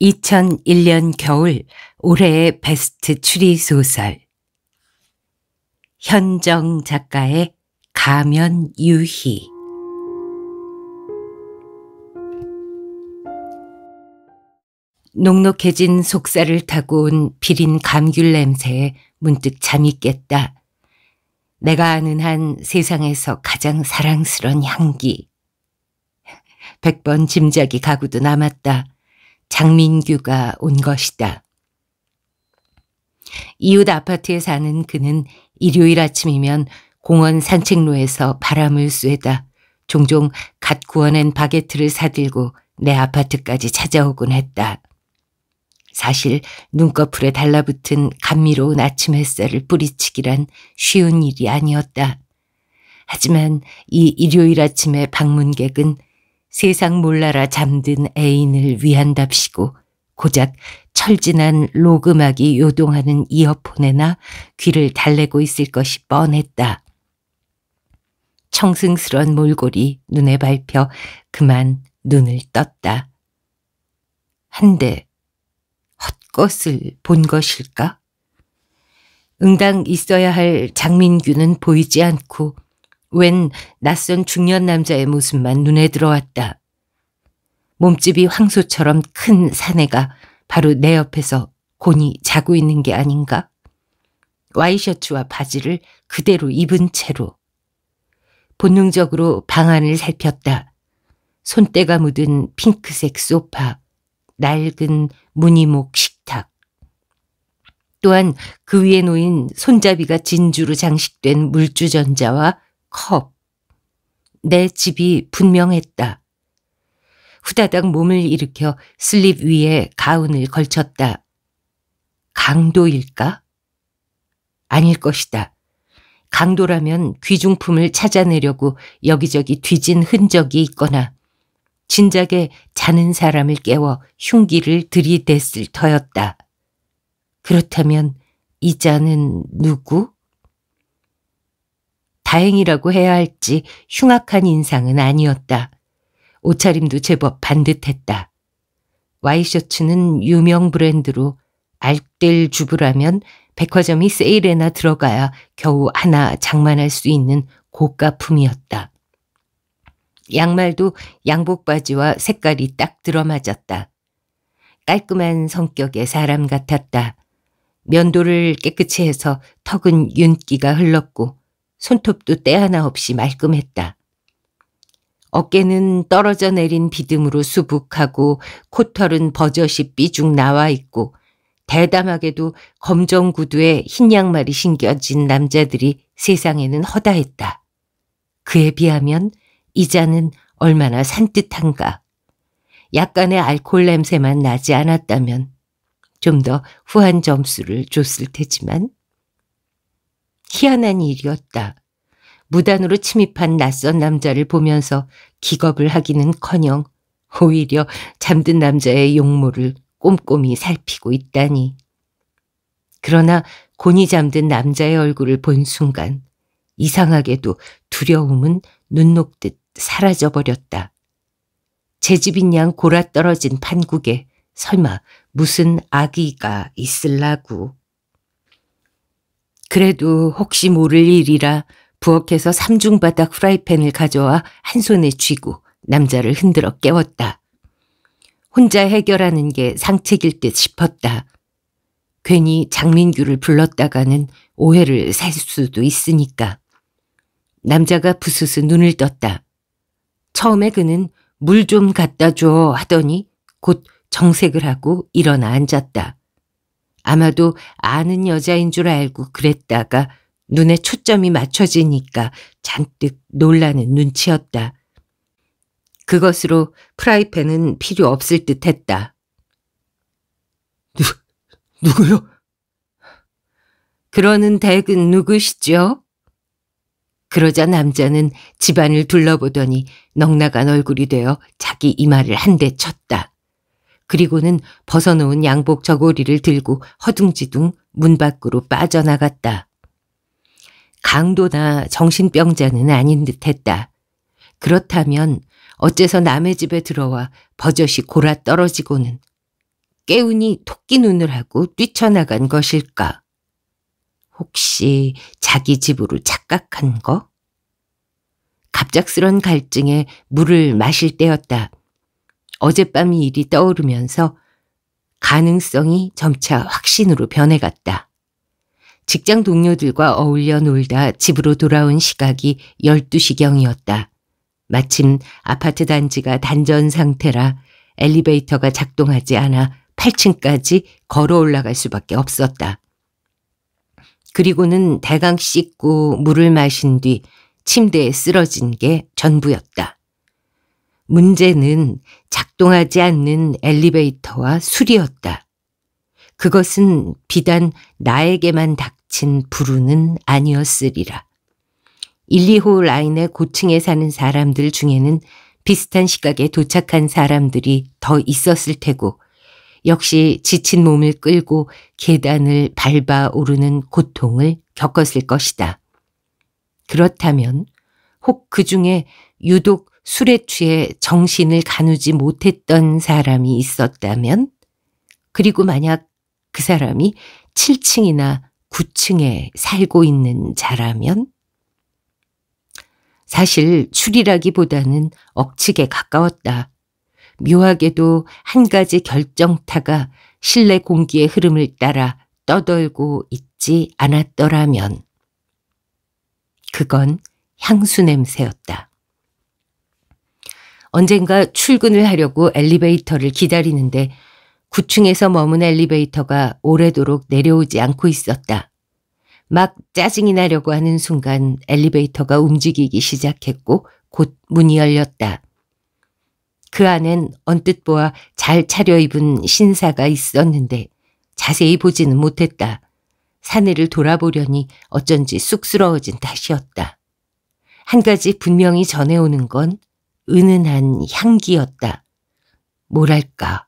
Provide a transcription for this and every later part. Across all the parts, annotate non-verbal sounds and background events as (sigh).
2001년 겨울 올해의 베스트 추리 소설 현정 작가의 가면 유희 녹록해진 속살을 타고 온 비린 감귤 냄새에 문득 잠이 깼다. 내가 아는 한 세상에서 가장 사랑스런 향기. (laughs) 백번 짐작이 가구도 남았다. 장민규가 온 것이다. 이웃 아파트에 사는 그는 일요일 아침이면 공원 산책로에서 바람을 쐬다 종종 갓 구워낸 바게트를 사들고 내 아파트까지 찾아오곤 했다. 사실 눈꺼풀에 달라붙은 감미로운 아침 햇살을 뿌리치기란 쉬운 일이 아니었다. 하지만 이 일요일 아침의 방문객은 세상 몰라라 잠든 애인을 위한답시고 고작 철진한 로그막이 요동하는 이어폰에나 귀를 달래고 있을 것이 뻔했다. 청승스런 몰골이 눈에 밟혀 그만 눈을 떴다. 한데 헛것을 본 것일까? 응당 있어야 할 장민규는 보이지 않고 웬 낯선 중년 남자의 모습만 눈에 들어왔다. 몸집이 황소처럼 큰 사내가 바로 내 옆에서 곤히 자고 있는 게 아닌가? 와이셔츠와 바지를 그대로 입은 채로. 본능적으로 방 안을 살폈다. 손때가 묻은 핑크색 소파, 낡은 무늬목 식탁. 또한 그 위에 놓인 손잡이가 진주로 장식된 물주전자와 컵. 내 집이 분명했다. 후다닥 몸을 일으켜 슬립 위에 가운을 걸쳤다. 강도일까? 아닐 것이다. 강도라면 귀중품을 찾아내려고 여기저기 뒤진 흔적이 있거나 진작에 자는 사람을 깨워 흉기를 들이댔을 터였다. 그렇다면 이자는 누구? 다행이라고 해야 할지 흉악한 인상은 아니었다. 옷차림도 제법 반듯했다. 와이셔츠는 유명 브랜드로 알뜰 주부라면 백화점이 세일에나 들어가야 겨우 하나 장만할 수 있는 고가품이었다. 양말도 양복 바지와 색깔이 딱 들어맞았다. 깔끔한 성격의 사람 같았다. 면도를 깨끗이 해서 턱은 윤기가 흘렀고 손톱도 때 하나 없이 말끔했다. 어깨는 떨어져 내린 비듬으로 수북하고 코털은 버젓이 삐죽 나와 있고 대담하게도 검정 구두에 흰 양말이 신겨진 남자들이 세상에는 허다했다. 그에 비하면 이자는 얼마나 산뜻한가. 약간의 알코올 냄새만 나지 않았다면 좀 더 후한 점수를 줬을 테지만 희한한 일이었다. 무단으로 침입한 낯선 남자를 보면서 기겁을 하기는커녕 오히려 잠든 남자의 용모를 꼼꼼히 살피고 있다니. 그러나 곤히 잠든 남자의 얼굴을 본 순간 이상하게도 두려움은 눈 녹듯 사라져버렸다. 제집인 양 골아떨어진 판국에 설마 무슨 아기가 있을라구. 그래도 혹시 모를 일이라 부엌에서 삼중바닥 프라이팬을 가져와 한 손에 쥐고 남자를 흔들어 깨웠다. 혼자 해결하는 게 상책일 듯 싶었다. 괜히 장민규를 불렀다가는 오해를 살 수도 있으니까. 남자가 부스스 눈을 떴다. 처음에 그는 물 좀 갖다 줘 하더니 곧 정색을 하고 일어나 앉았다. 아마도 아는 여자인 줄 알고 그랬다가 눈에 초점이 맞춰지니까 잔뜩 놀라는 눈치였다. 그것으로 프라이팬은 필요 없을 듯 했다. 누, 누구요? 그러는 댁은 누구시죠? 그러자 남자는 집안을 둘러보더니 넉나간 얼굴이 되어 자기 이마를 한 대 쳤다. 그리고는 벗어놓은 양복 저고리를 들고 허둥지둥 문 밖으로 빠져나갔다. 강도나 정신병자는 아닌 듯했다. 그렇다면 어째서 남의 집에 들어와 버젓이 골아 떨어지고는 깨우니 토끼 눈을 하고 뛰쳐나간 것일까? 혹시 자기 집으로 착각한 거? 갑작스런 갈증에 물을 마실 때였다. 어젯밤 일이 떠오르면서 가능성이 점차 확신으로 변해갔다. 직장 동료들과 어울려 놀다 집으로 돌아온 시각이 12시경이었다. 마침 아파트 단지가 단전 상태라 엘리베이터가 작동하지 않아 8층까지 걸어 올라갈 수밖에 없었다. 그리고는 대강 씻고 물을 마신 뒤 침대에 쓰러진 게 전부였다. 문제는 작동하지 않는 엘리베이터와 술이었다. 그것은 비단 나에게만 닥친 불운은 아니었으리라. 1, 2호 라인의 고층에 사는 사람들 중에는 비슷한 시각에 도착한 사람들이 더 있었을 테고, 역시 지친 몸을 끌고 계단을 밟아 오르는 고통을 겪었을 것이다. 그렇다면 혹 그 중에 유독 술에 취해 정신을 가누지 못했던 사람이 있었다면 그리고 만약 그 사람이 7층이나 9층에 살고 있는 자라면 사실 출이라기보다는 억측에 가까웠다. 묘하게도 한 가지 결정타가 실내 공기의 흐름을 따라 떠돌고 있지 않았더라면 그건 향수 냄새였다. 언젠가 출근을 하려고 엘리베이터를 기다리는데 9층에서 머문 엘리베이터가 오래도록 내려오지 않고 있었다. 막 짜증이 나려고 하는 순간 엘리베이터가 움직이기 시작했고 곧 문이 열렸다. 그 안엔 언뜻 보아 잘 차려입은 신사가 있었는데 자세히 보지는 못했다. 사내를 돌아보려니 어쩐지 쑥스러워진 탓이었다. 한 가지 분명히 전해오는 건 은은한 향기였다. 뭐랄까.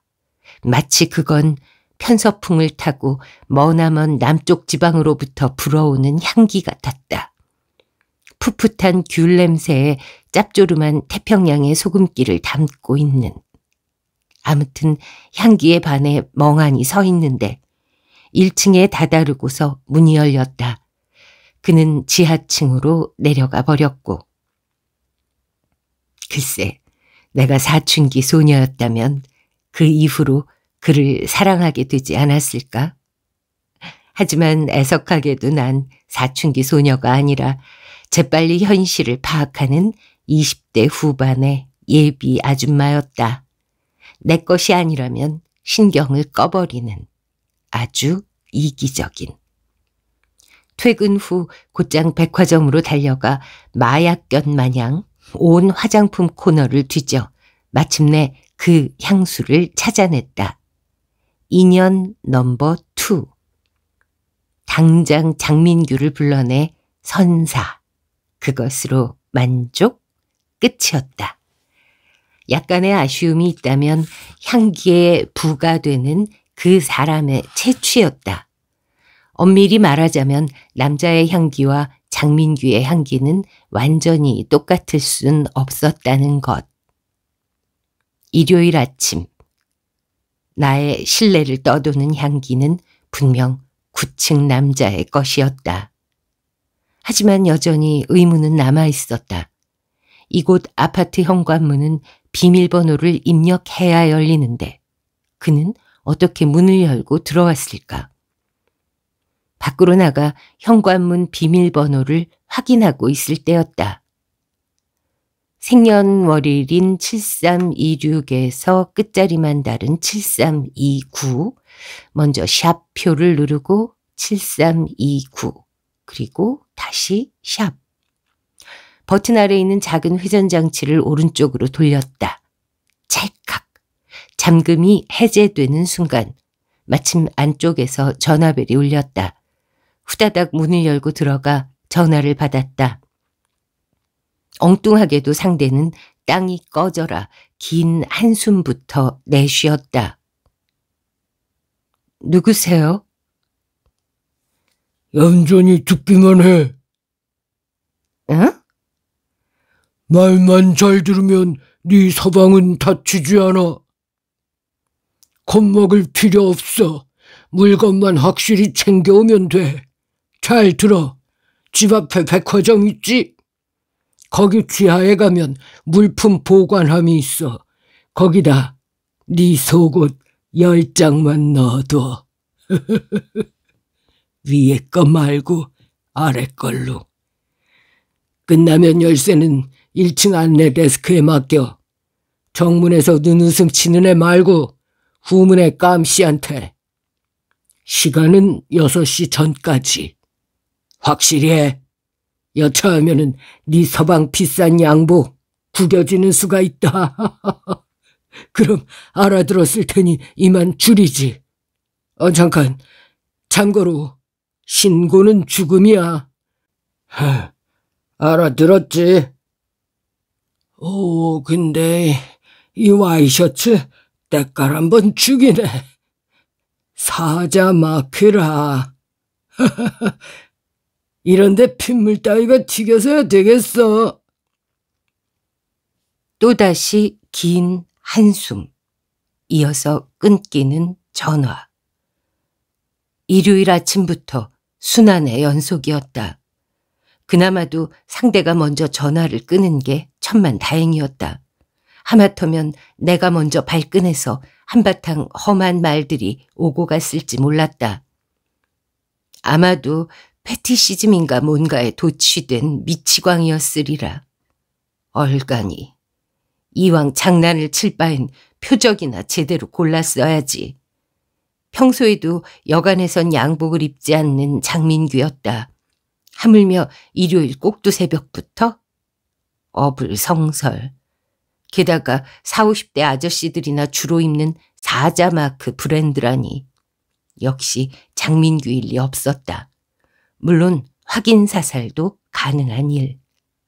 마치 그건 편서풍을 타고 머나먼 남쪽 지방으로부터 불어오는 향기 같았다. 풋풋한 귤 냄새에 짭조름한 태평양의 소금기를 담고 있는. 아무튼 향기에 반해 멍하니 서 있는데 1층에 다다르고서 문이 열렸다. 그는 지하층으로 내려가 버렸고 글쎄, 내가 사춘기 소녀였다면 그 이후로 그를 사랑하게 되지 않았을까? 하지만 애석하게도 난 사춘기 소녀가 아니라 재빨리 현실을 파악하는 20대 후반의 예비 아줌마였다. 내 것이 아니라면 신경을 꺼버리는 아주 이기적인. 퇴근 후 곧장 백화점으로 달려가 마약견 마냥 온 화장품 코너를 뒤져 마침내 그 향수를 찾아냈다. 인연 넘버 투. 당장 장민규를 불러내 선사. 그것으로 만족 끝이었다. 약간의 아쉬움이 있다면 향기에 부가 되는 그 사람의 채취였다. 엄밀히 말하자면 남자의 향기와 장민규의 향기는 완전히 똑같을 순 없었다는 것. 일요일 아침 나의 신뢰를 떠도는 향기는 분명 9층 남자의 것이었다. 하지만 여전히 의문은 남아 있었다. 이곳 아파트 현관문은 비밀번호를 입력해야 열리는데 그는 어떻게 문을 열고 들어왔을까? 밖으로 나가 현관문 비밀번호를 확인하고 있을 때였다. 생년월일인 7326에서 끝자리만 다른 7329, 먼저 샵표를 누르고 7329, 그리고 다시 샵. 버튼 아래 있는 작은 회전장치를 오른쪽으로 돌렸다. 찰칵. 잠금이 해제되는 순간 마침 안쪽에서 전화벨이 울렸다. 후다닥 문을 열고 들어가 전화를 받았다. 엉뚱하게도 상대는 땅이 꺼져라 긴 한숨부터 내쉬었다. 누구세요? 얌전히 듣기만 해. 응? 어? 말만 잘 들으면 네 서방은 다치지 않아. 겁먹을 필요 없어. 물건만 확실히 챙겨오면 돼. 잘 들어. 집 앞에 백화점 있지? 거기 지하에 가면 물품 보관함이 있어. 거기다 네 속옷 열 장만 넣어둬. (laughs) 위에 거 말고 아래 걸로. 끝나면 열쇠는 1층 안내 데스크에 맡겨. 정문에서 눈웃음 치는 애 말고 후문의 깜씨한테. 시간은 6시 전까지. 확실히 해. 여차하면은 네 서방 비싼 양보 구겨지는 수가 있다. (laughs) 그럼 알아들었을 테니 이만 줄이지. 어, 잠깐. 참고로 신고는 죽음이야. 하, 알아들었지. 오, 근데 이 와이셔츠 때깔 한번 죽이네. 사자 마크라. (laughs) 이런데 핏물 따위가 튀겨서야 되겠어. 또다시 긴 한숨. 이어서 끊기는 전화. 일요일 아침부터 순환의 연속이었다. 그나마도 상대가 먼저 전화를 끊는게 천만 다행이었다. 하마터면 내가 먼저 발끈해서 한바탕 험한 말들이 오고 갔을지 몰랐다. 아마도 패티시즘인가 뭔가에 도취된 미치광이었으리라. 얼간이 이왕 장난을 칠 바엔 표적이나 제대로 골랐어야지. 평소에도 여간에선 양복을 입지 않는 장민규였다. 하물며 일요일 꼭두 새벽부터? 어불성설. 게다가 40, 50대 아저씨들이나 주로 입는 사자마크 브랜드라니. 역시 장민규일 리 없었다. 물론 확인 사살도 가능한 일.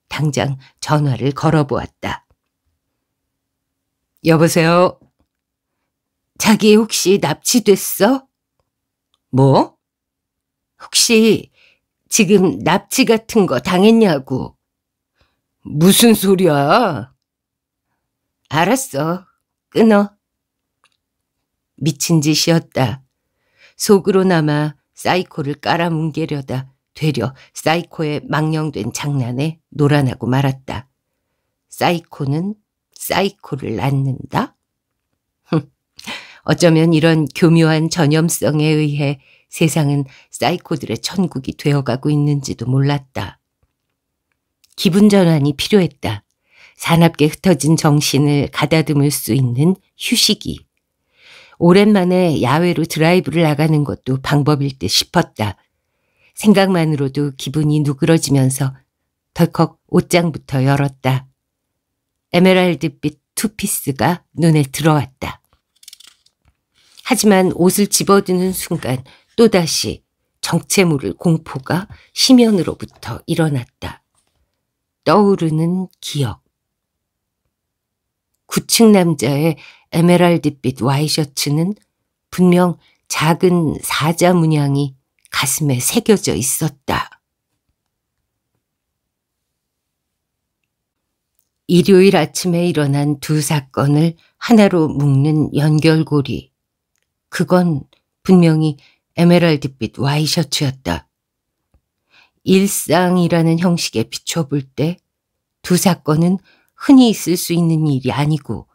당장 전화를 걸어보았다. 여보세요? 자기 혹시 납치됐어? 뭐? 혹시 지금 납치 같은 거 당했냐고. 무슨 소리야? 알았어. 끊어. 미친 짓이었다. 속으로나마 사이코를 깔아뭉개려다 되려 사이코의 망령된 장난에 노란하고 말았다. 사이코는 사이코를 낳는다? 어쩌면 이런 교묘한 전염성에 의해 세상은 사이코들의 천국이 되어가고 있는지도 몰랐다. 기분 전환이 필요했다. 사납게 흩어진 정신을 가다듬을 수 있는 휴식이. 오랜만에 야외로 드라이브를 나가는 것도 방법일 듯 싶었다. 생각만으로도 기분이 누그러지면서 덜컥 옷장부터 열었다. 에메랄드빛 투피스가 눈에 들어왔다. 하지만 옷을 집어드는 순간 또다시 정체 모를 공포가 심연으로부터 일어났다. 떠오르는 기억. 9층 남자의 에메랄드빛 와이셔츠는 분명 작은 사자 문양이 가슴에 새겨져 있었다. 일요일 아침에 일어난 두 사건을 하나로 묶는 연결고리. 그건 분명히 에메랄드빛 와이셔츠였다. 일상이라는 형식에 비춰볼 때 두 사건은 흔히 있을 수 있는 일이 아니고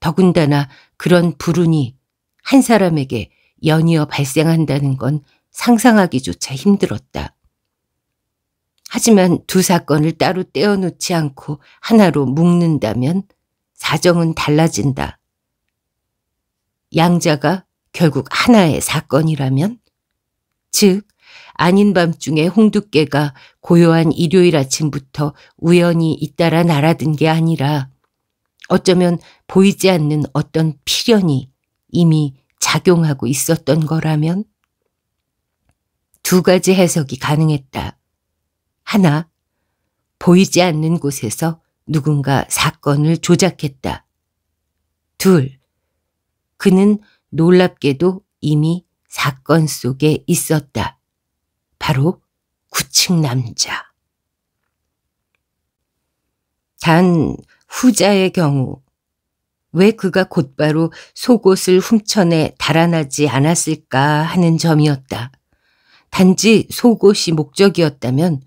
더군다나 그런 불운이 한 사람에게 연이어 발생한다는 건 상상하기조차 힘들었다. 하지만 두 사건을 따로 떼어놓지 않고 하나로 묶는다면 사정은 달라진다. 양자가 결국 하나의 사건이라면? 즉, 아닌 밤중에 홍두깨가 고요한 일요일 아침부터 우연히 잇따라 날아든 게 아니라 어쩌면 보이지 않는 어떤 필연이 이미 작용하고 있었던 거라면 두 가지 해석이 가능했다. 하나, 보이지 않는 곳에서 누군가 사건을 조작했다. 둘, 그는 놀랍게도 이미 사건 속에 있었다. 바로 구층 남자. 단 후자의 경우 왜 그가 곧바로 속옷을 훔쳐내 달아나지 않았을까 하는 점이었다. 단지 속옷이 목적이었다면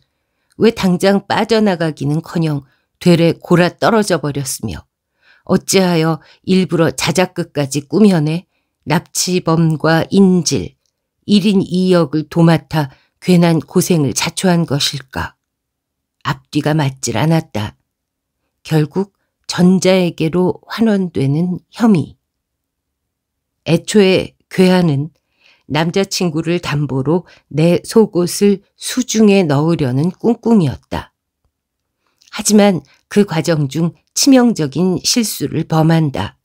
왜 당장 빠져나가기는커녕 되레 골아 떨어져 버렸으며 어찌하여 일부러 자작극까지 꾸며내 납치범과 인질, 1인 2역을 도맡아 괜한 고생을 자초한 것일까. 앞뒤가 맞질 않았다. 결국 전자에게로 환원되는 혐의. 애초에 괴한은 남자친구를 담보로 내 속옷을 수중에 넣으려는 꿍꿍이었다. 하지만 그 과정 중 치명적인 실수를 범한다.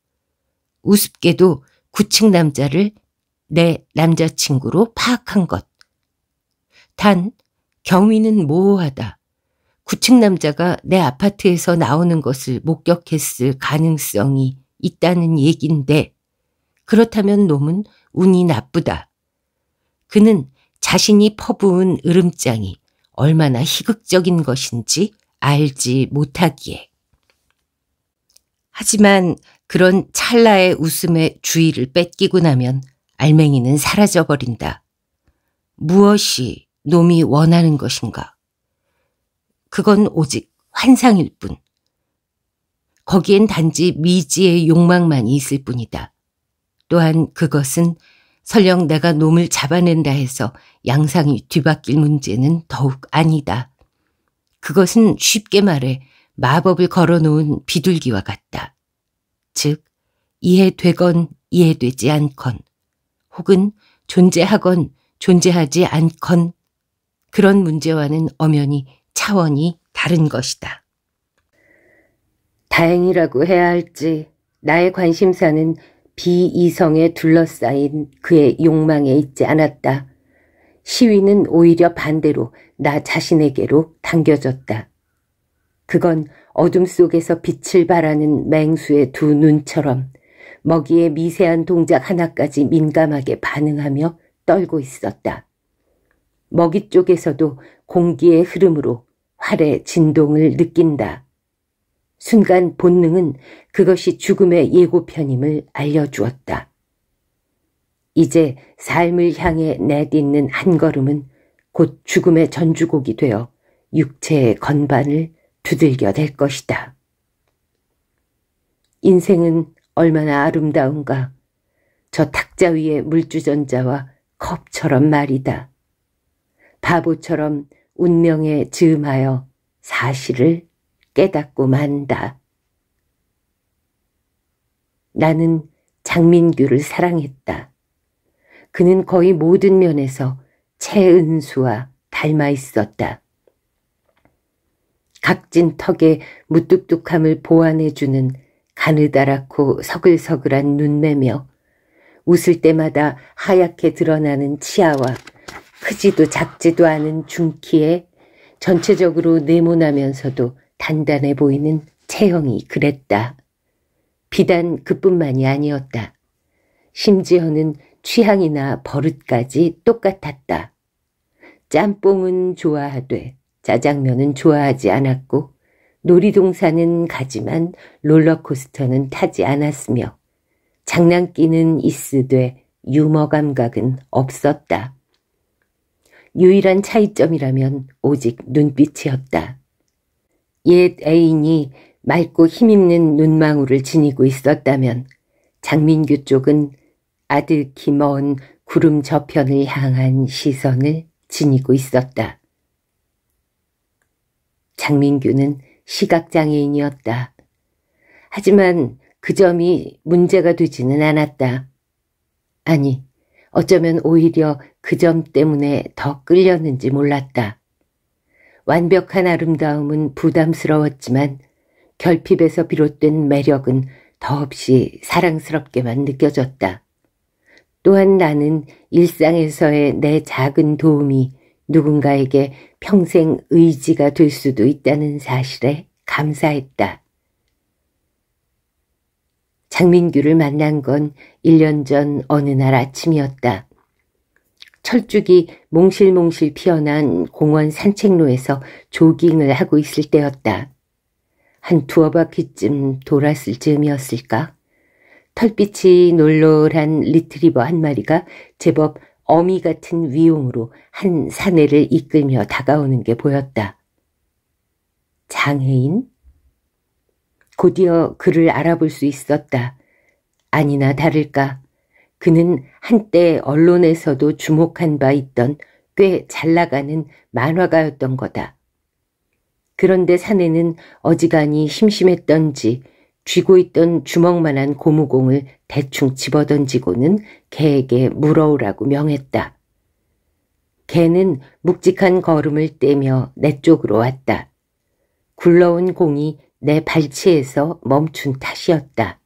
우습게도 구층 남자를 내 남자친구로 파악한 것. 단, 경위는 모호하다. 구층 남자가 내 아파트에서 나오는 것을 목격했을 가능성이 있다는 얘긴데 그렇다면 놈은 운이 나쁘다. 그는 자신이 퍼부은 으름장이 얼마나 희극적인 것인지 알지 못하기에. 하지만 그런 찰나의 웃음에 주의를 뺏기고 나면 알맹이는 사라져버린다. 무엇이 놈이 원하는 것인가? 그건 오직 환상일 뿐. 거기엔 단지 미지의 욕망만이 있을 뿐이다. 또한 그것은 설령 내가 놈을 잡아낸다 해서 양상이 뒤바뀔 문제는 더욱 아니다. 그것은 쉽게 말해 마법을 걸어놓은 비둘기와 같다. 즉, 이해되건 이해되지 않건, 혹은 존재하건 존재하지 않건, 그런 문제와는 엄연히 차원이 다른 것이다. 다행이라고 해야 할지 나의 관심사는 비이성에 둘러싸인 그의 욕망에 있지 않았다. 시위는 오히려 반대로 나 자신에게로 당겨졌다. 그건 어둠 속에서 빛을 발하는 맹수의 두 눈처럼 먹이의 미세한 동작 하나까지 민감하게 반응하며 떨고 있었다. 먹이 쪽에서도 공기의 흐름으로 활의 진동을 느낀다. 순간 본능은 그것이 죽음의 예고편임을 알려주었다. 이제 삶을 향해 내딛는 한 걸음은 곧 죽음의 전주곡이 되어 육체의 건반을 두들겨 댈 것이다. 인생은 얼마나 아름다운가. 저 탁자 위의 물주전자와 컵처럼 말이다. 바보처럼 운명에 즈음하여 사실을 깨닫고 만다. 나는 장민규를 사랑했다. 그는 거의 모든 면에서 최은수와 닮아 있었다. 각진 턱의 무뚝뚝함을 보완해주는 가느다랗고 서글서글한 눈매며 웃을 때마다 하얗게 드러나는 치아와 크지도 작지도 않은 중키에 전체적으로 네모나면서도 단단해 보이는 체형이 그랬다. 비단 그뿐만이 아니었다. 심지어는 취향이나 버릇까지 똑같았다. 짬뽕은 좋아하되 짜장면은 좋아하지 않았고 놀이동산은 가지만 롤러코스터는 타지 않았으며 장난기는 있으되 유머 감각은 없었다. 유일한 차이점이라면 오직 눈빛이었다. 옛 애인이 맑고 힘있는 눈망울을 지니고 있었다면 장민규 쪽은 아득히 먼 구름 저편을 향한 시선을 지니고 있었다. 장민규는 시각장애인이었다. 하지만 그 점이 문제가 되지는 않았다. 아니, 어쩌면 오히려 그점 때문에 더 끌렸는지 몰랐다. 완벽한 아름다움은 부담스러웠지만 결핍에서 비롯된 매력은 더없이 사랑스럽게만 느껴졌다. 또한 나는 일상에서의 내 작은 도움이 누군가에게 평생 의지가 될 수도 있다는 사실에 감사했다. 장민규를 만난 건 1년 전 어느 날 아침이었다. 철쭉이 몽실몽실 피어난 공원 산책로에서 조깅을 하고 있을 때였다. 한 두어 바퀴쯤 돌았을 즈음이었을까? 털빛이 놀놀한 리트리버 한 마리가 제법 어미 같은 위용으로 한 사내를 이끌며 다가오는 게 보였다. 장애인? 곧이어 그를 알아볼 수 있었다. 아니나 다를까 그는 한때 언론에서도 주목한 바 있던 꽤 잘 나가는 만화가였던 거다. 그런데 사내는 어지간히 심심했던지 쥐고 있던 주먹만한 고무공을 대충 집어던지고는 개에게 물어오라고 명했다. 개는 묵직한 걸음을 떼며 내 쪽으로 왔다. 굴러온 공이 내 발치에서 멈춘 탓이었다.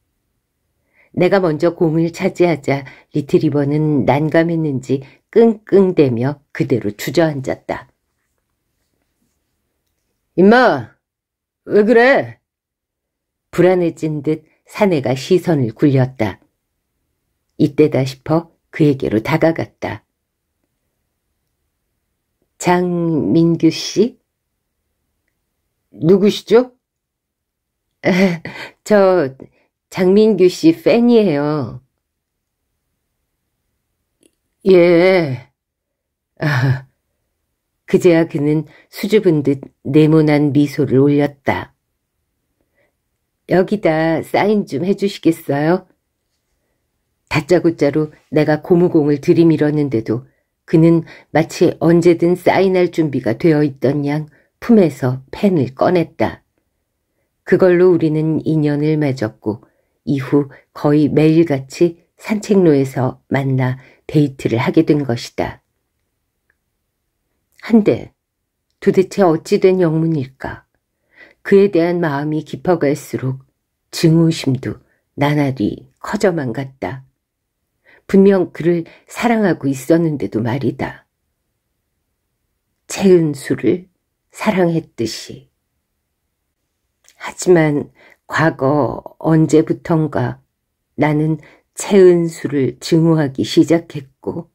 내가 먼저 공을 차지하자 리트리버는 난감했는지 끙끙대며 그대로 주저앉았다. 임마, 왜 그래? 불안해진 듯 사내가 시선을 굴렸다. 이때다 싶어 그에게로 다가갔다. 장민규 씨? 누구시죠? (laughs) 저 장민규 씨 팬이에요. 예. 아, 그제야 그는 수줍은 듯 네모난 미소를 올렸다. 여기다 사인 좀 해주시겠어요? 다짜고짜로 내가 고무공을 들이밀었는데도 그는 마치 언제든 사인할 준비가 되어 있던 양 품에서 펜을 꺼냈다. 그걸로 우리는 인연을 맺었고 이후 거의 매일같이 산책로에서 만나 데이트를 하게 된 것이다. 한데 도대체 어찌된 영문일까? 그에 대한 마음이 깊어갈수록 증오심도 나날이 커져만 갔다. 분명 그를 사랑하고 있었는데도 말이다. 채은수를 사랑했듯이. 하지만 과거 언제부턴가 나는 채은수를 증오하기 시작했고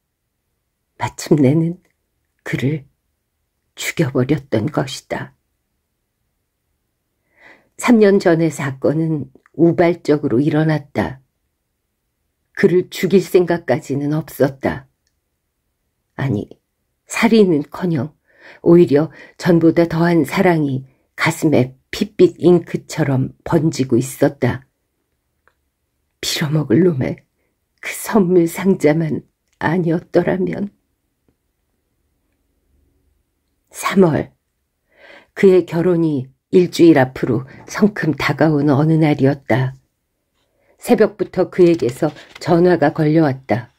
마침내는 그를 죽여버렸던 것이다. 3년 전의 사건은 우발적으로 일어났다. 그를 죽일 생각까지는 없었다. 아니, 살인은커녕 오히려 전보다 더한 사랑이 가슴에 핏빛 잉크처럼 번지고 있었다. 빌어먹을 놈의 그 선물 상자만 아니었더라면. 3월 그의 결혼이 일주일 앞으로 성큼 다가온 어느 날이었다. 새벽부터 그에게서 전화가 걸려왔다.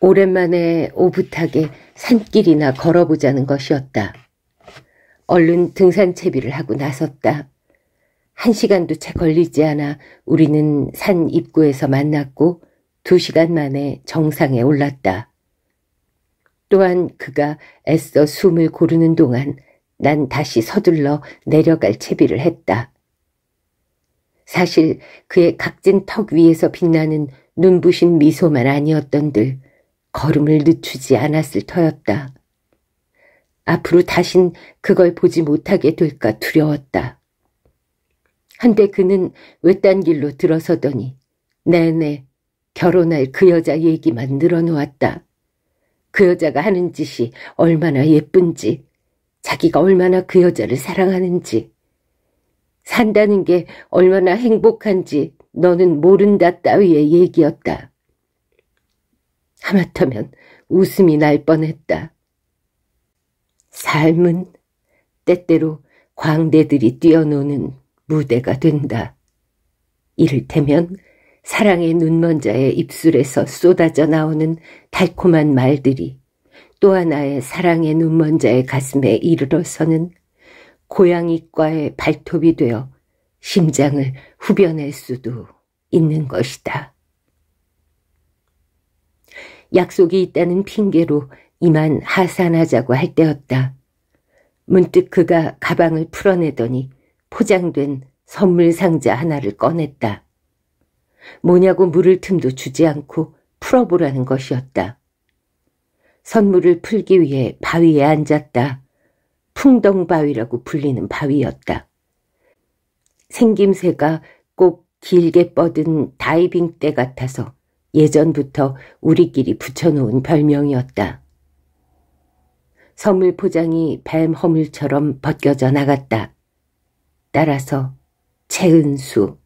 오랜만에 오붓하게 산길이나 걸어보자는 것이었다. 얼른 등산 채비를 하고 나섰다. 한 시간도 채 걸리지 않아 우리는 산 입구에서 만났고 두 시간 만에 정상에 올랐다. 또한 그가 애써 숨을 고르는 동안 난 다시 서둘러 내려갈 채비를 했다. 사실 그의 각진 턱 위에서 빛나는 눈부신 미소만 아니었던들 걸음을 늦추지 않았을 터였다. 앞으로 다신 그걸 보지 못하게 될까 두려웠다. 한데 그는 외딴 길로 들어서더니 내내 결혼할 그 여자 얘기만 늘어놓았다. 그 여자가 하는 짓이 얼마나 예쁜지, 자기가 얼마나 그 여자를 사랑하는지, 산다는 게 얼마나 행복한지 너는 모른다 따위의 얘기였다. 하마터면 웃음이 날 뻔했다. 삶은 때때로 광대들이 뛰어노는 무대가 된다. 이를테면 사랑의 눈먼자의 입술에서 쏟아져 나오는 달콤한 말들이 또 하나의 사랑의 눈먼자의 가슴에 이르러서는 고양이과의 발톱이 되어 심장을 후벼낼 수도 있는 것이다. 약속이 있다는 핑계로 이만 하산하자고 할 때였다. 문득 그가 가방을 풀어내더니 포장된 선물 상자 하나를 꺼냈다. 뭐냐고 물을 틈도 주지 않고 풀어보라는 것이었다. 선물을 풀기 위해 바위에 앉았다. 풍덩바위라고 불리는 바위였다. 생김새가 꼭 길게 뻗은 다이빙대 같아서 예전부터 우리끼리 붙여놓은 별명이었다. 선물 포장이 뱀 허물처럼 벗겨져 나갔다. 따라서 채은수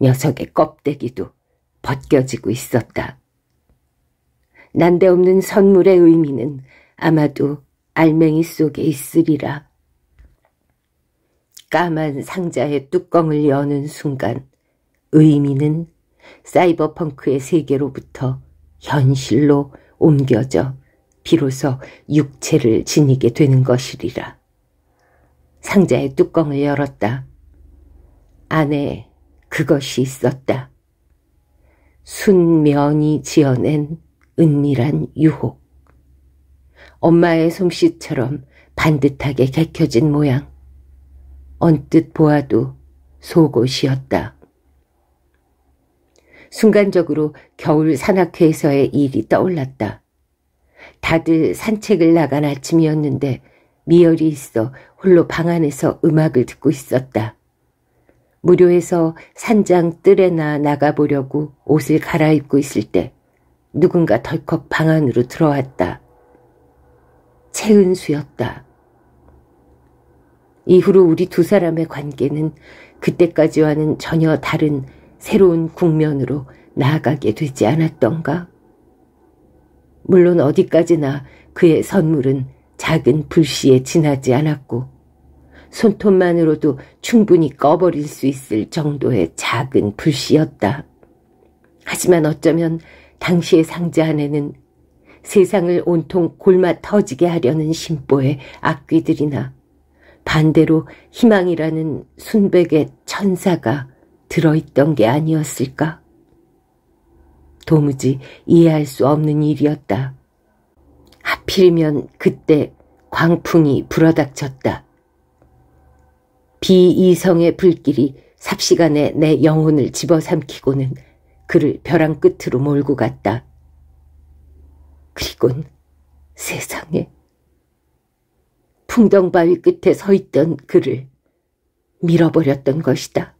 녀석의 껍데기도 벗겨지고 있었다. 난데없는 선물의 의미는 아마도 알맹이 속에 있으리라. 까만 상자의 뚜껑을 여는 순간 의미는 사이버펑크의 세계로부터 현실로 옮겨져 비로소 육체를 지니게 되는 것이리라. 상자의 뚜껑을 열었다. 안에 그것이 있었다. 순면이 지어낸 은밀한 유혹. 엄마의 솜씨처럼 반듯하게 개켜진 모양. 언뜻 보아도 속옷이었다. 순간적으로 겨울 산악회에서의 일이 떠올랐다. 다들 산책을 나간 아침이었는데 미열이 있어 홀로 방 안에서 음악을 듣고 있었다. 무료해서 산장 뜰에나 나가보려고 옷을 갈아입고 있을 때 누군가 덜컥 방 안으로 들어왔다. 채은수였다. 이후로 우리 두 사람의 관계는 그때까지와는 전혀 다른 새로운 국면으로 나아가게 되지 않았던가? 물론 어디까지나 그의 선물은 작은 불씨에 지나지 않았고 손톱만으로도 충분히 꺼버릴 수 있을 정도의 작은 불씨였다. 하지만 어쩌면 당시의 상자 안에는 세상을 온통 골마 터지게 하려는 심보의 악귀들이나 반대로 희망이라는 순백의 천사가 들어있던 게 아니었을까? 도무지 이해할 수 없는 일이었다. 하필이면 그때 광풍이 불어닥쳤다. 비이성의 불길이 삽시간에 내 영혼을 집어삼키고는 그를 벼랑 끝으로 몰고 갔다. 그리곤 세상에 풍덩바위 끝에 서 있던 그를 밀어버렸던 것이다.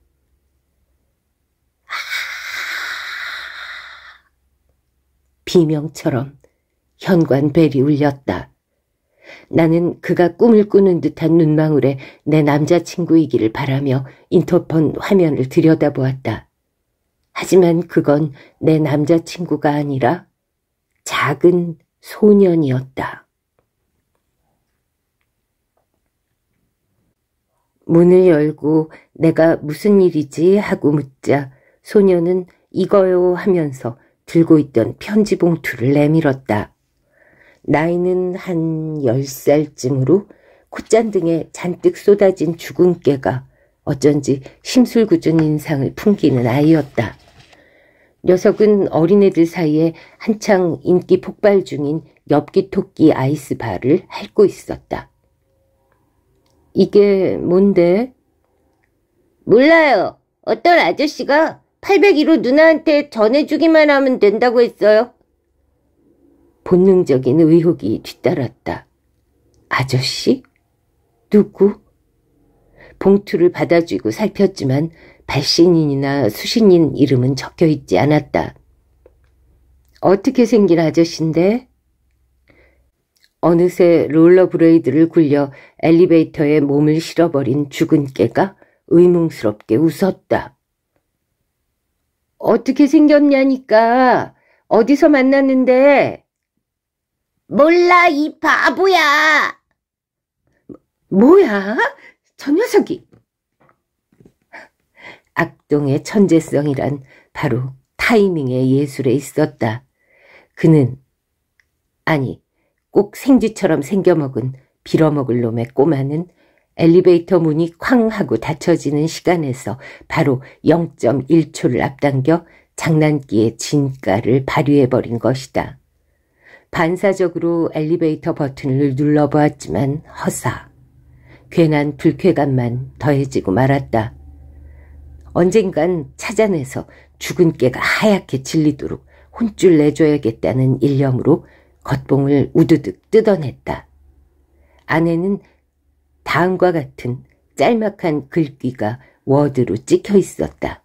비명처럼 현관벨이 울렸다. 나는 그가 꿈을 꾸는 듯한 눈망울에 내 남자친구이기를 바라며 인터폰 화면을 들여다보았다. 하지만 그건 내 남자친구가 아니라 작은 소년이었다. 문을 열고 내가 무슨 일이지 하고 묻자 소년은 이거요 하면서 들고 있던 편지 봉투를 내밀었다. 나이는 한1 0살쯤으로 콧잔등에 잔뜩 쏟아진 주근 깨가 어쩐지 심술궂은 인상을 풍기는 아이였다. 녀석은 어린애들 사이에 한창 인기 폭발 중인 엽기토끼 아이스바를 핥고 있었다. 이게 뭔데? 몰라요. 어떤 아저씨가 801호 누나한테 전해주기만 하면 된다고 했어요. 본능적인 의혹이 뒤따랐다. 아저씨? 누구? 봉투를 받아주고 살폈지만 발신인이나 수신인 이름은 적혀 있지 않았다. 어떻게 생긴 아저씨인데? 어느새 롤러브레이드를 굴려 엘리베이터에 몸을 실어버린 죽은 개가 의문스럽게 웃었다. 어떻게 생겼냐니까 어디서 만났는데 몰라 이 바보야 뭐야 저 녀석이 악동의 천재성이란 바로 타이밍의 예술에 있었다 그는 아니 꼭 생쥐처럼 생겨먹은 빌어먹을 놈의 꼬마는 엘리베이터 문이 쾅 하고 닫혀지는 시간에서 바로 0.1초를 앞당겨 장난기의 진가를 발휘해버린 것이다. 반사적으로 엘리베이터 버튼을 눌러보았지만 허사. 괜한 불쾌감만 더해지고 말았다. 언젠간 찾아내서 죽은 깨가 하얗게 질리도록 혼쭐 내줘야겠다는 일념으로 겉봉을 우두둑 뜯어냈다. 아내는 다음과 같은 짤막한 글귀가 워드로 찍혀 있었다.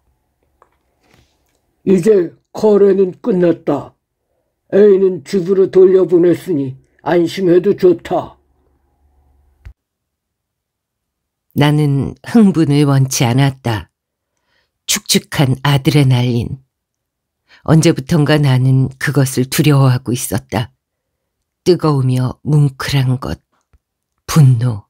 이제 거래는 끝났다. 애인은 집으로 돌려보냈으니 안심해도 좋다. 나는 흥분을 원치 않았다. 축축한 아드레날린. 언제부턴가 나는 그것을 두려워하고 있었다. 뜨거우며 뭉클한 것, 분노,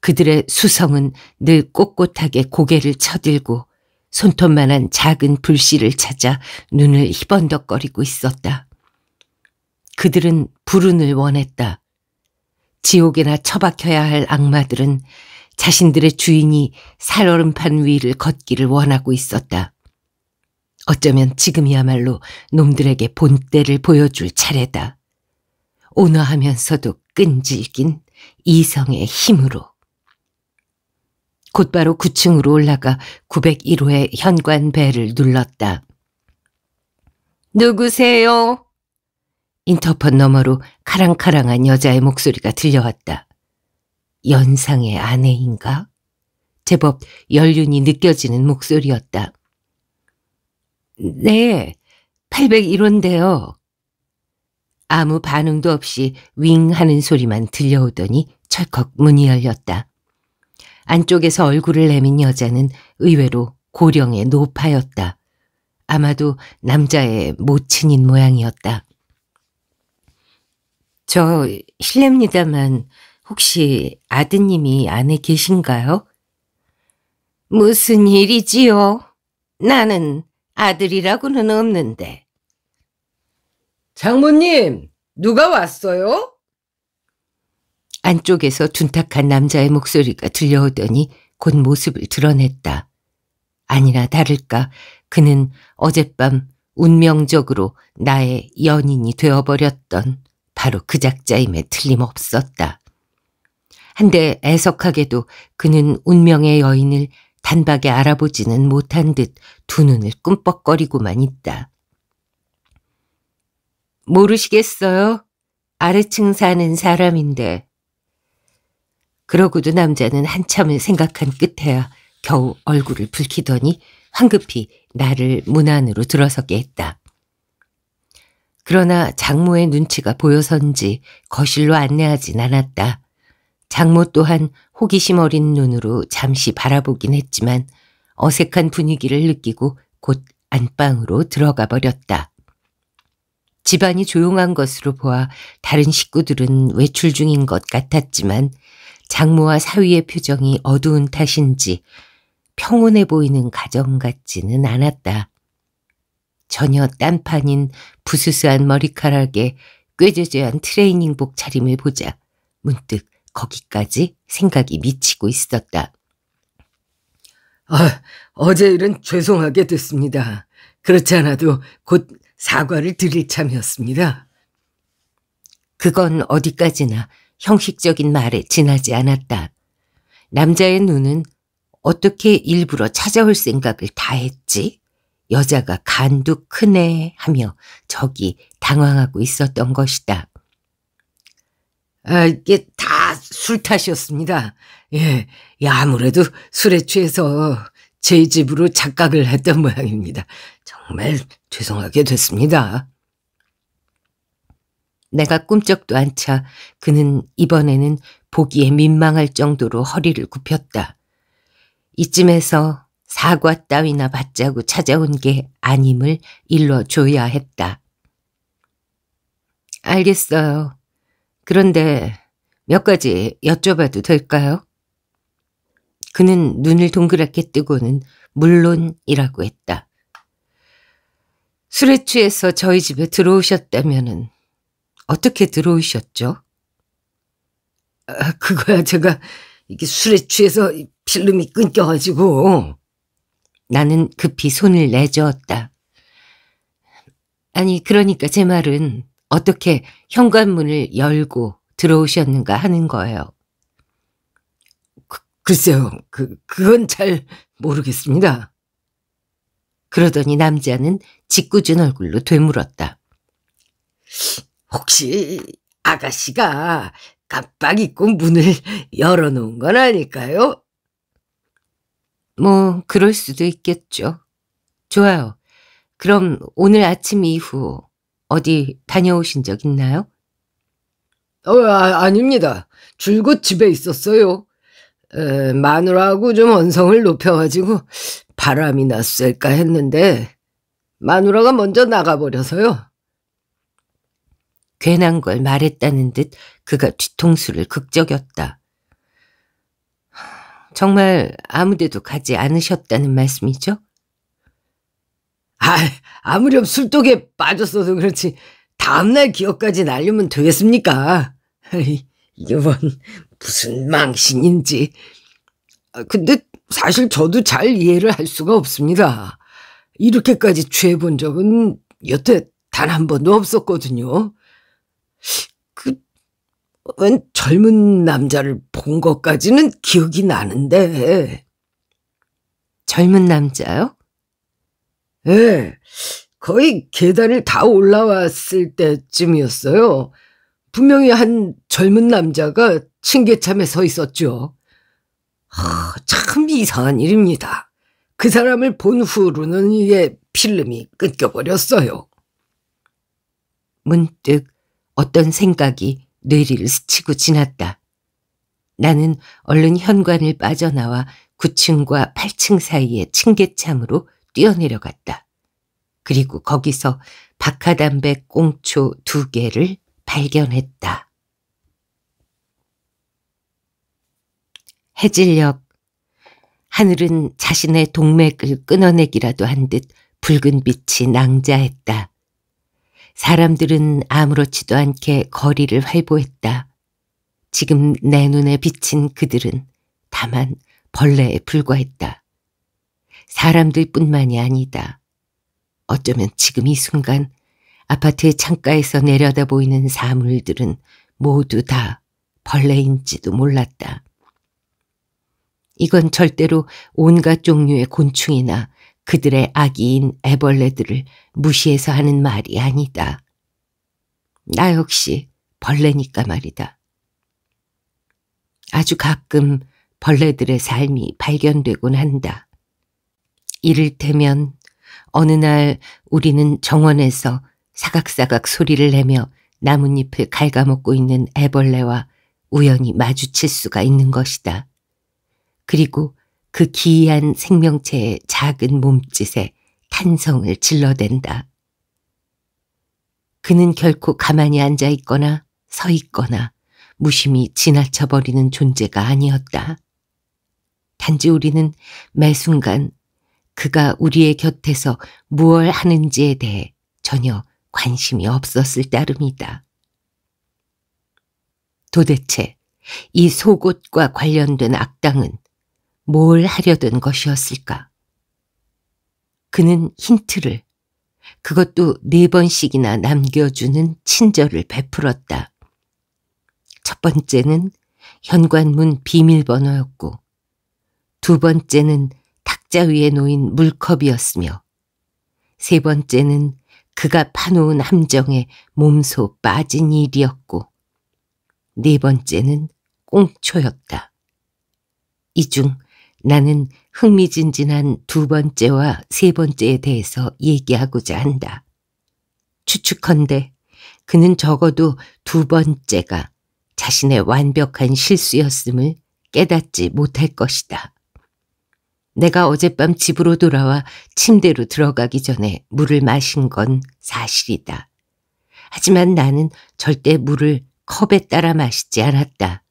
그들의 수성은 늘 꼿꼿하게 고개를 쳐들고 손톱만한 작은 불씨를 찾아 눈을 희번덕거리고 있었다. 그들은 불운을 원했다. 지옥에나 처박혀야 할 악마들은 자신들의 주인이 살얼음판 위를 걷기를 원하고 있었다. 어쩌면 지금이야말로 놈들에게 본때를 보여줄 차례다. 온화하면서도 끈질긴 이성의 힘으로. 곧바로 9층으로 올라가 901호의 현관 벨을 눌렀다. 누구세요? 인터폰 너머로 카랑카랑한 여자의 목소리가 들려왔다. 연상의 아내인가? 제법 연륜이 느껴지는 목소리였다. 네, 801호인데요. 아무 반응도 없이 윙 하는 소리만 들려오더니 철컥 문이 열렸다. 안쪽에서 얼굴을 내민 여자는 의외로 고령의 노파였다. 아마도 남자의 모친인 모양이었다. 저 실례입니다만 혹시 아드님이 안에 계신가요? 무슨 일이지요? 나는 아들이라고는 없는데. 장모님, 누가 왔어요? 안쪽에서 둔탁한 남자의 목소리가 들려오더니 곧 모습을 드러냈다. 아니나 다를까 그는 어젯밤 운명적으로 나의 연인이 되어버렸던 바로 그 작자임에 틀림없었다. 한데 애석하게도 그는 운명의 여인을 단박에 알아보지는 못한 듯 두 눈을 꿈뻑거리고만 있다. 모르시겠어요? 아래층 사는 사람인데 그러고도 남자는 한참을 생각한 끝에야 겨우 얼굴을 붉히더니 황급히 나를 문 안으로 들어서게 했다. 그러나 장모의 눈치가 보여선지 거실로 안내하진 않았다. 장모 또한 호기심 어린 눈으로 잠시 바라보긴 했지만 어색한 분위기를 느끼고 곧 안방으로 들어가 버렸다. 집안이 조용한 것으로 보아 다른 식구들은 외출 중인 것 같았지만 장모와 사위의 표정이 어두운 탓인지 평온해 보이는 가정 같지는 않았다. 전혀 딴판인 부스스한 머리카락에 꾀죄죄한 트레이닝복 차림을 보자 문득 거기까지 생각이 미치고 있었다. 아, 어제 일은 죄송하게 됐습니다. 그렇지 않아도 곧 사과를 드릴 참이었습니다. 그건 어디까지나 형식적인 말에 지나지 않았다. 남자의 눈은 어떻게 일부러 찾아올 생각을 다 했지? 여자가 간도 크네 하며 적이 당황하고 있었던 것이다. 아, 이게 다술타이었습니다 예, 예, 아무래도 술에 취해서 제 집으로 착각을 했던 모양입니다. 정말 죄송하게 됐습니다. 내가 꿈쩍도 않자 그는 이번에는 보기에 민망할 정도로 허리를 굽혔다. 이쯤에서 사과 따위나 받자고 찾아온 게 아님을 일러줘야 했다. 알겠어요. 그런데 몇 가지 여쭤봐도 될까요? 그는 눈을 동그랗게 뜨고는 물론이라고 했다. 술에 취해서 저희 집에 들어오셨다면은 어떻게 들어오셨죠? 아, 그거야 제가 이게 술에 취해서 필름이 끊겨가지고 나는 급히 손을 내저었다. 아니 그러니까 제 말은 어떻게 현관문을 열고 들어오셨는가 하는 거예요. 그, 글쎄요. 그, 그건 잘 모르겠습니다. 그러더니 남자는 짓궂은 얼굴로 되물었다. 혹시 아가씨가 깜빡 잊고 문을 (laughs) 열어놓은 건 아닐까요? 뭐 그럴 수도 있겠죠. 좋아요. 그럼 오늘 아침 이후 어디 다녀오신 적 있나요? 어, 아, 아닙니다. 줄곧 집에 있었어요. 에, 마누라하고 좀 언성을 높여가지고 바람이 났을까 했는데 마누라가 먼저 나가버려서요. 괜한 걸 말했다는 듯 그가 뒤통수를 극적였다. 정말 아무데도 가지 않으셨다는 말씀이죠? 아, 아무렴 술독에 빠졌어도 그렇지 다음날 기억까지 날리면 되겠습니까? 이게 뭔 무슨 망신인지. 근데 사실 저도 잘 이해를 할 수가 없습니다. 이렇게까지 취해본 적은 여태 단 한 번도 없었거든요. 그, 웬 젊은 남자를 본 것까지는 기억이 나는데. 젊은 남자요? 예, 네, 거의 계단을 다 올라왔을 때쯤이었어요. 분명히 한 젊은 남자가 층계참에 서 있었죠. 참 이상한 일입니다. 그 사람을 본 후로는 이게 필름이 끊겨버렸어요. 문득 어떤 생각이 뇌리를 스치고 지났다. 나는 얼른 현관을 빠져나와 9층과 8층 사이의 층계창으로 뛰어내려갔다. 그리고 거기서 박하담배 꽁초 두 개를 발견했다. 해질녘 하늘은 자신의 동맥을 끊어내기라도 한 듯 붉은 빛이 낭자했다. 사람들은 아무렇지도 않게 거리를 활보했다. 지금 내 눈에 비친 그들은 다만 벌레에 불과했다. 사람들 뿐만이 아니다. 어쩌면 지금 이 순간 아파트의 창가에서 내려다 보이는 사물들은 모두 다 벌레인지도 몰랐다. 이건 절대로 온갖 종류의 곤충이나 그들의 악인 애벌레들을 무시해서 하는 말이 아니다. 나 역시 벌레니까 말이다. 아주 가끔 벌레들의 삶이 발견되곤 한다. 이를테면 어느 날 우리는 정원에서 사각사각 소리를 내며 나뭇잎을 갉아먹고 있는 애벌레와 우연히 마주칠 수가 있는 것이다. 그리고 그 기이한 생명체의 작은 몸짓에 탄성을 질러댄다. 그는 결코 가만히 앉아 있거나 서 있거나 무심히 지나쳐버리는 존재가 아니었다. 단지 우리는 매 순간 그가 우리의 곁에서 무얼 하는지에 대해 전혀 관심이 없었을 따름이다. 도대체 이 속옷과 관련된 악당은 뭘 하려던 것이었을까? 그는 힌트를 그것도 네 번씩이나 남겨주는 친절을 베풀었다. 첫 번째는 현관문 비밀번호였고 두 번째는 탁자 위에 놓인 물컵이었으며 세 번째는 그가 파놓은 함정에 몸소 빠진 일이었고 네 번째는 꽁초였다. 이중 나는 흥미진진한 두 번째와 세 번째에 대해서 얘기하고자 한다. 추측컨대 그는 적어도 두 번째가 자신의 완벽한 실수였음을 깨닫지 못할 것이다. 내가 어젯밤 집으로 돌아와 침대로 들어가기 전에 물을 마신 건 사실이다. 하지만 나는 절대 물을 컵에 따라 마시지 않았다.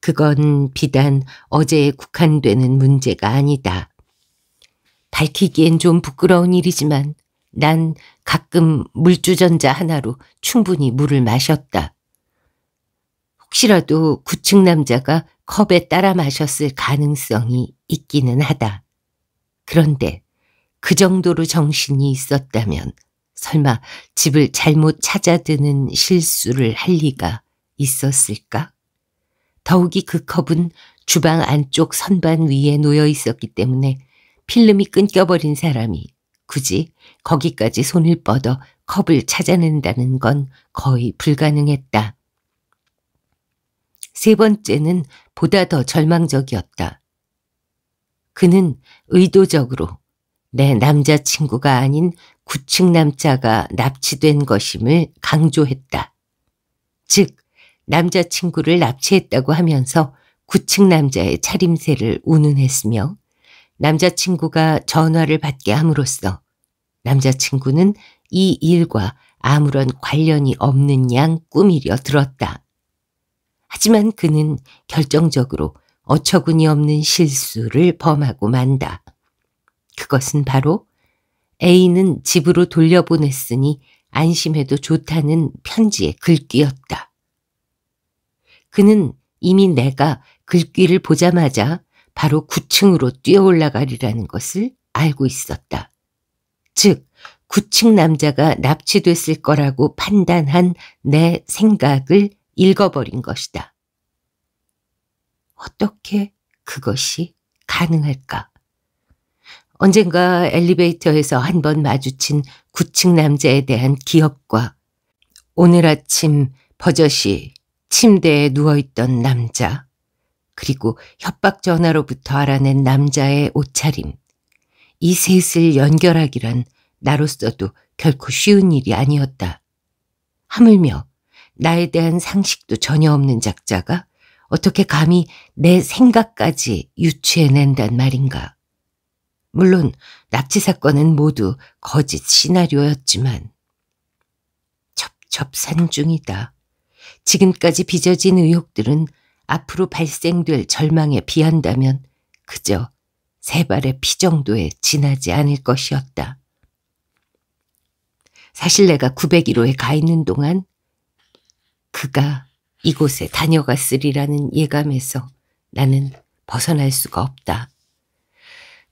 그건 비단 어제에 국한되는 문제가 아니다. 밝히기엔 좀 부끄러운 일이지만 난 가끔 물주전자 하나로 충분히 물을 마셨다. 혹시라도 구층 남자가 컵에 따라 마셨을 가능성이 있기는 하다. 그런데 그 정도로 정신이 있었다면 설마 집을 잘못 찾아드는 실수를 할 리가 있었을까? 더욱이 그 컵은 주방 안쪽 선반 위에 놓여 있었기 때문에 필름이 끊겨버린 사람이 굳이 거기까지 손을 뻗어 컵을 찾아낸다는 건 거의 불가능했다. 세 번째는 보다 더 절망적이었다. 그는 의도적으로 내 남자친구가 아닌 구층 남자가 납치된 것임을 강조했다. 즉, 남자친구를 납치했다고 하면서 9층 남자의 차림새를 운운했으며 남자친구가 전화를 받게 함으로써 남자친구는 이 일과 아무런 관련이 없는 양 꾸미려 들었다. 하지만 그는 결정적으로 어처구니 없는 실수를 범하고 만다. 그것은 바로 A는 집으로 돌려보냈으니 안심해도 좋다는 편지의 글귀였다. 그는 이미 내가 글귀를 그 보자마자 바로 9층으로 뛰어 올라가리라는 것을 알고 있었다. 즉, 9층 남자가 납치됐을 거라고 판단한 내 생각을 읽어버린 것이다. 어떻게 그것이 가능할까? 언젠가 엘리베이터에서 한 번 마주친 9층 남자에 대한 기억과 오늘 아침 버젓이 침대에 누워있던 남자, 그리고 협박 전화로부터 알아낸 남자의 옷차림. 이 셋을 연결하기란 나로서도 결코 쉬운 일이 아니었다. 하물며 나에 대한 상식도 전혀 없는 작자가 어떻게 감히 내 생각까지 유추해낸단 말인가. 물론 납치 사건은 모두 거짓 시나리오였지만 첩첩산중이다. 지금까지 빚어진 의혹들은 앞으로 발생될 절망에 비한다면 그저 세 발의 피 정도에 지나지 않을 것이었다. 사실 내가 901호에 가 있는 동안 그가 이곳에 다녀갔으리라는 예감에서 나는 벗어날 수가 없다.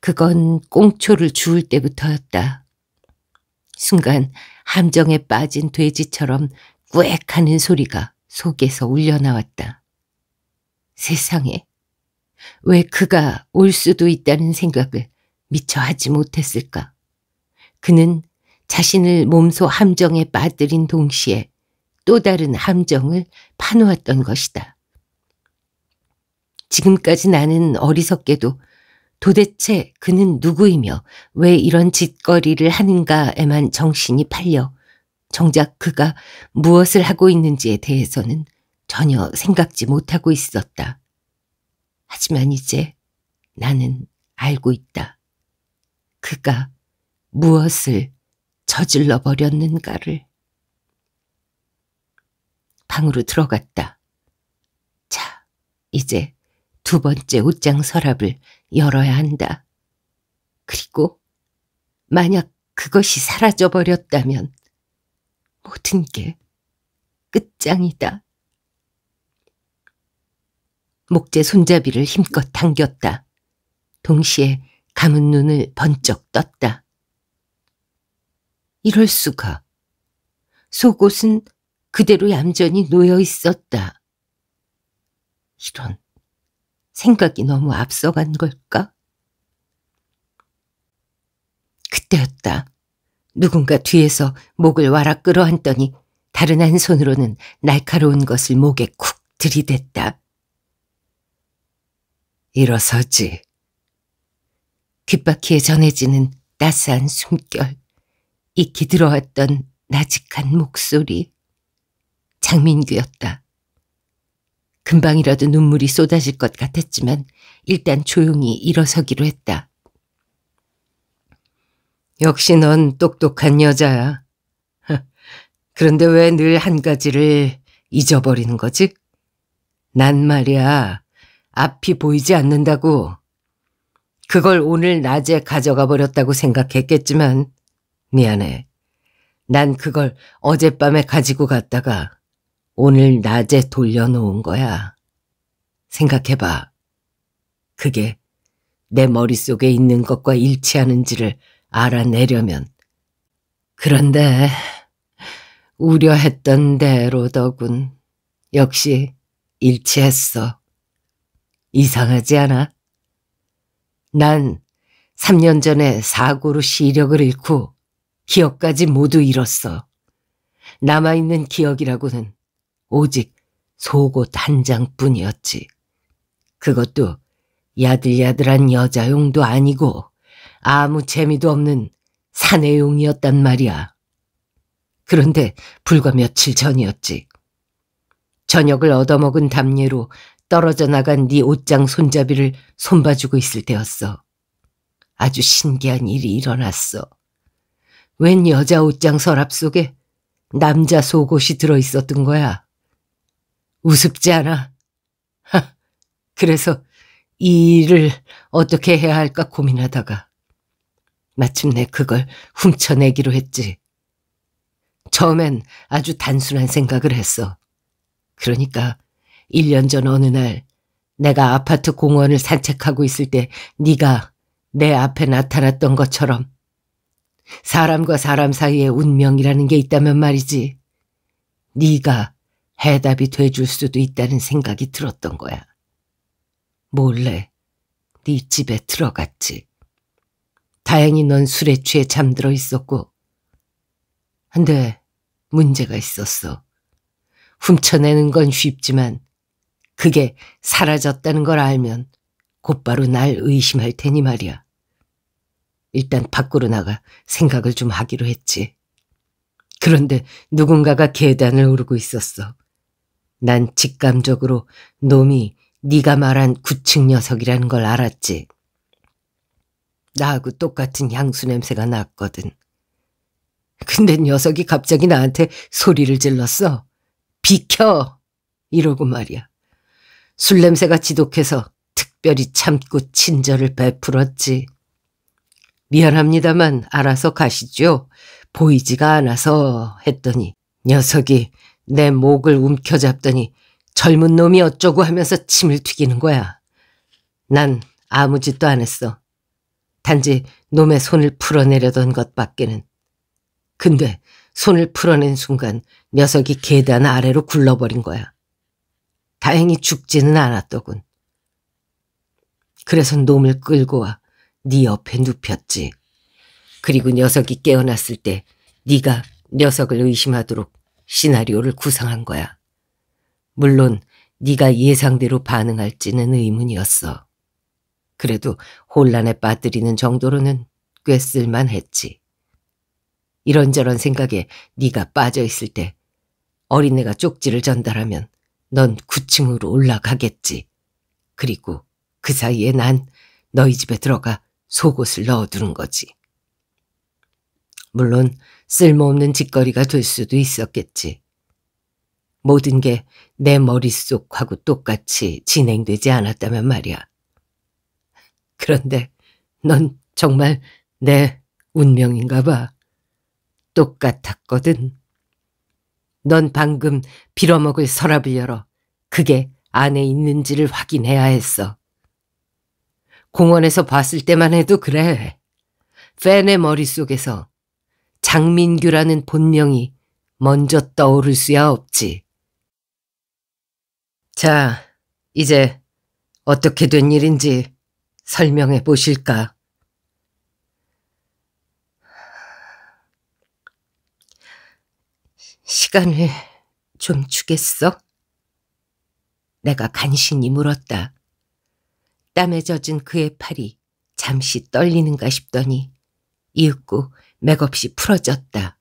그건 꽁초를 주울 때부터였다. 순간 함정에 빠진 돼지처럼 꾸액하는 소리가 속에서 울려나왔다. 세상에, 왜 그가 올 수도 있다는 생각을 미처 하지 못했을까? 그는 자신을 몸소 함정에 빠뜨린 동시에 또 다른 함정을 파놓았던 것이다. 지금까지 나는 어리석게도 도대체 그는 누구이며 왜 이런 짓거리를 하는가에만 정신이 팔려 정작 그가 무엇을 하고 있는지에 대해서는 전혀 생각지 못하고 있었다. 하지만 이제 나는 알고 있다. 그가 무엇을 저질러 버렸는가를. 방으로 들어갔다. 자, 이제 두 번째 옷장 서랍을 열어야 한다. 그리고 만약 그것이 사라져 버렸다면 모든 게 끝장이다. 목재 손잡이를 힘껏 당겼다. 동시에 감은 눈을 번쩍 떴다. 이럴 수가. 속옷은 그대로 얌전히 놓여 있었다. 이런 생각이 너무 앞서간 걸까? 그때였다. 누군가 뒤에서 목을 와락 끌어안더니 다른 한 손으로는 날카로운 것을 목에 쿡 들이댔다. 일어서지. 귓바퀴에 전해지는 따스한 숨결, 익히 들어왔던 나직한 목소리. 장민규였다. 금방이라도 눈물이 쏟아질 것 같았지만 일단 조용히 일어서기로 했다. 역시 넌 똑똑한 여자야. (laughs) 그런데 왜 늘 한 가지를 잊어버리는 거지? 난 말이야, 앞이 보이지 않는다고. 그걸 오늘 낮에 가져가 버렸다고 생각했겠지만, 미안해. 난 그걸 어젯밤에 가지고 갔다가 오늘 낮에 돌려놓은 거야. 생각해봐. 그게 내 머릿속에 있는 것과 일치하는지를 알아내려면. 그런데 우려했던 대로더군. 역시 일치했어. 이상하지 않아? 난 3년 전에 사고로 시력을 잃고 기억까지 모두 잃었어. 남아있는 기억이라고는 오직 속옷 한 장뿐이었지. 그것도 야들야들한 여자용도 아니고 아무 재미도 없는 사내용이었단 말이야. 그런데 불과 며칠 전이었지. 저녁을 얻어먹은 담예로 떨어져 나간 네 옷장 손잡이를 손봐주고 있을 때였어. 아주 신기한 일이 일어났어. 웬 여자 옷장 서랍 속에 남자 속옷이 들어있었던 거야. 우습지 않아. 하, (laughs) 그래서 이 일을 어떻게 해야 할까 고민하다가 마침내 그걸 훔쳐내기로 했지. 처음엔 아주 단순한 생각을 했어. 그러니까 1년 전 어느 날 내가 아파트 공원을 산책하고 있을 때 네가 내 앞에 나타났던 것처럼 사람과 사람 사이에 운명이라는 게 있다면 말이지. 네가 해답이 돼 줄 수도 있다는 생각이 들었던 거야. 몰래 네 집에 들어갔지. 다행히 넌 술에 취해 잠들어 있었고. 근데 문제가 있었어. 훔쳐내는 건 쉽지만 그게 사라졌다는 걸 알면 곧바로 날 의심할 테니 말이야. 일단 밖으로 나가 생각을 좀 하기로 했지. 그런데 누군가가 계단을 오르고 있었어. 난 직감적으로 놈이 네가 말한 구층 녀석이라는 걸 알았지. 나하고 똑같은 향수 냄새가 났거든. 근데 녀석이 갑자기 나한테 소리를 질렀어. 비켜! 이러고 말이야. 술 냄새가 지독해서 특별히 참고 친절을 베풀었지. 미안합니다만 알아서 가시죠. 보이지가 않아서 했더니 녀석이 내 목을 움켜잡더니 젊은 놈이 어쩌고 하면서 침을 튀기는 거야. 난 아무 짓도 안 했어. 단지 놈의 손을 풀어내려던 것밖에는. 근데 손을 풀어낸 순간 녀석이 계단 아래로 굴러버린 거야. 다행히 죽지는 않았더군. 그래서 놈을 끌고 와 네 옆에 눕혔지. 그리고 녀석이 깨어났을 때 네가 녀석을 의심하도록 시나리오를 구상한 거야. 물론 네가 예상대로 반응할지는 의문이었어. 그래도 혼란에 빠뜨리는 정도로는 꽤 쓸만했지. 이런저런 생각에 네가 빠져있을 때 어린애가 쪽지를 전달하면 넌 9층으로 올라가겠지. 그리고 그 사이에 난 너희 집에 들어가 속옷을 넣어두는 거지. 물론 쓸모없는 짓거리가 될 수도 있었겠지. 모든 게 내 머릿속하고 똑같이 진행되지 않았다면 말이야. 그런데 넌 정말 내 운명인가 봐. 똑같았거든. 넌 방금 빌어먹을 서랍을 열어 그게 안에 있는지를 확인해야 했어. 공원에서 봤을 때만 해도 그래. 팬의 머릿속에서 장민규라는 본명이 먼저 떠오를 수야 없지. 자, 이제 어떻게 된 일인지 설명해 보실까? 시간을 좀 주겠어? 내가 간신히 물었다. 땀에 젖은 그의 팔이 잠시 떨리는가 싶더니 이윽고 맥없이 풀어졌다.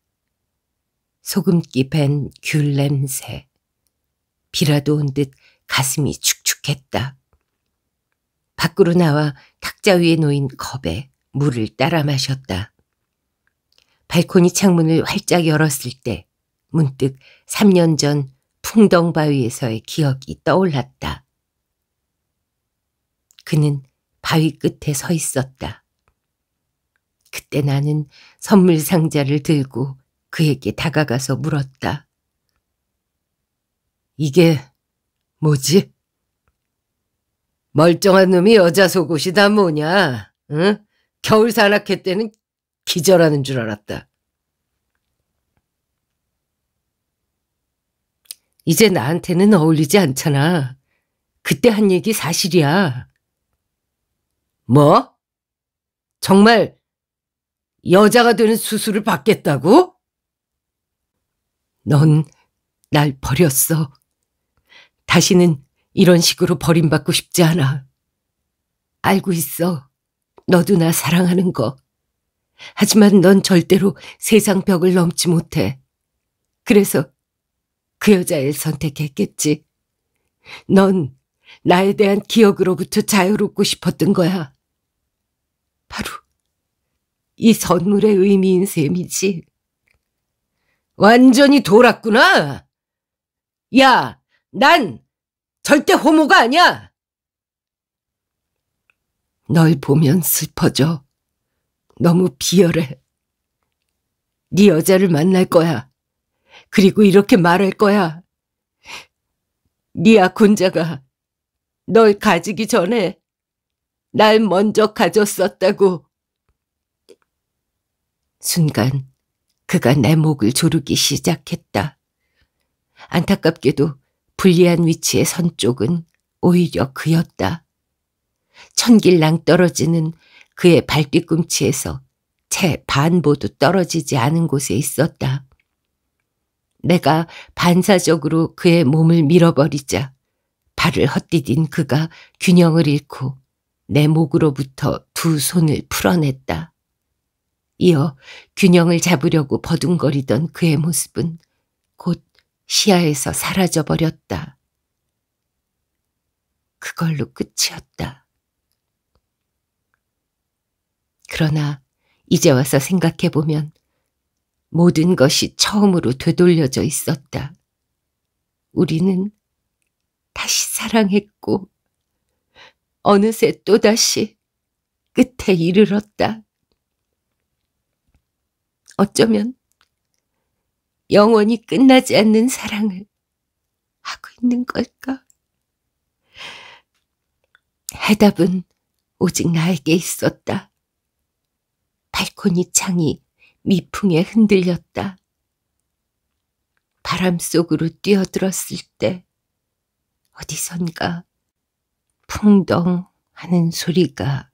소금기 밴 귤 냄새. 비라도 온 듯 가슴이 축축했다. 밖으로 나와 탁자 위에 놓인 컵에 물을 따라 마셨다. 발코니 창문을 활짝 열었을 때 문득 3년 전 풍덩바위에서의 기억이 떠올랐다. 그는 바위 끝에 서 있었다. 그때 나는 선물 상자를 들고 그에게 다가가서 물었다. 이게 뭐지? 멀쩡한 놈이 여자 속옷이다 뭐냐. 응? 겨울 산악회 때는 기절하는 줄 알았다. 이제 나한테는 어울리지 않잖아. 그때 한 얘기 사실이야. 뭐? 정말 여자가 되는 수술을 받겠다고? 넌 날 버렸어. 다시는 이런 식으로 버림받고 싶지 않아. 알고 있어. 너도 나 사랑하는 거. 하지만 넌 절대로 세상 벽을 넘지 못해. 그래서 그 여자를 선택했겠지. 넌 나에 대한 기억으로부터 자유롭고 싶었던 거야. 바로 이 선물의 의미인 셈이지. 완전히 돌았구나. 야, 난 절대 호모가 아니야! 널 보면 슬퍼져. 너무 비열해. 네 여자를 만날 거야. 그리고 이렇게 말할 거야. 니아 네 군자가 널 가지기 전에 날 먼저 가졌었다고. 순간 그가 내 목을 조르기 시작했다. 안타깝게도 불리한 위치에 선 쪽은 오히려 그였다. 천길랑 떨어지는 그의 발뒤꿈치에서 채 반보도 떨어지지 않은 곳에 있었다. 내가 반사적으로 그의 몸을 밀어버리자 발을 헛디딘 그가 균형을 잃고 내 목으로부터 두 손을 풀어냈다. 이어 균형을 잡으려고 버둥거리던 그의 모습은 시야에서 사라져 버렸다. 그걸로 끝이었다. 그러나 이제 와서 생각해 보면 모든 것이 처음으로 되돌려져 있었다. 우리는 다시 사랑했고 어느새 또다시 끝에 이르렀다. 어쩌면 영원히 끝나지 않는 사랑을 하고 있는 걸까? 해답은 오직 나에게 있었다. 발코니 창이 미풍에 흔들렸다. 바람 속으로 뛰어들었을 때 어디선가 풍덩 하는 소리가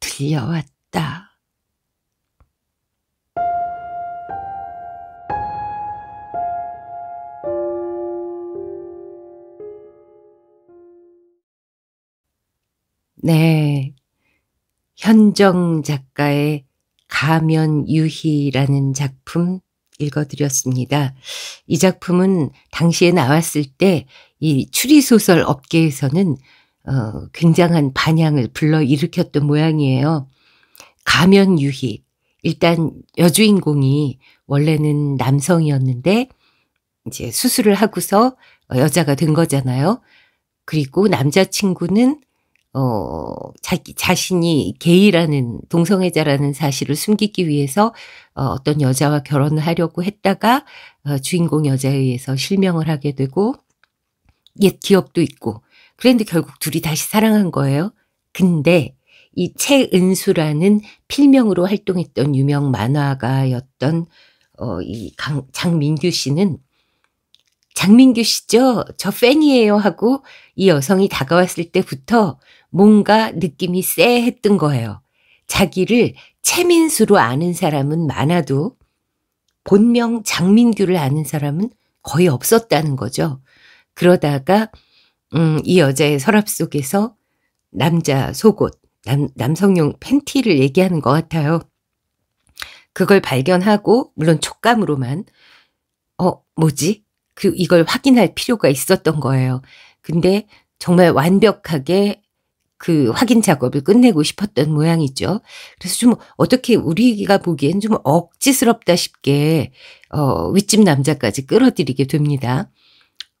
들려왔다. 네. 현정 작가의 가면 유희라는 작품 읽어드렸습니다. 이 작품은 당시에 나왔을 때 이 추리소설 업계에서는 어, 굉장한 반향을 불러 일으켰던 모양이에요. 가면 유희. 일단 여주인공이 원래는 남성이었는데 이제 수술을 하고서 여자가 된 거잖아요. 그리고 남자친구는 어, 자기, 자신이 게이라는, 동성애자라는 사실을 숨기기 위해서 어, 어떤 여자와 결혼을 하려고 했다가 어, 주인공 여자에 의해서 실명을 하게 되고 옛 기억도 있고 그런데 결국 둘이 다시 사랑한 거예요. 근데 이 최은수라는 필명으로 활동했던 유명 만화가였던 어, 이 강, 장민규 씨는 장민규 씨죠? 저 팬이에요 하고 이 여성이 다가왔을 때부터 뭔가 느낌이 쎄했던 거예요. 자기를 최민수로 아는 사람은 많아도 본명 장민규를 아는 사람은 거의 없었다는 거죠. 그러다가 음, 이 여자의 서랍 속에서 남자 속옷, 남, 남성용 팬티를 얘기하는 것 같아요. 그걸 발견하고 물론 촉감으로만 어 뭐지? 그 이걸 확인할 필요가 있었던 거예요. 근데 정말 완벽하게 그 확인 작업을 끝내고 싶었던 모양이죠. 그래서 좀 어떻게 우리가 보기엔 좀 억지스럽다 싶게 어, 윗집 남자까지 끌어들이게 됩니다.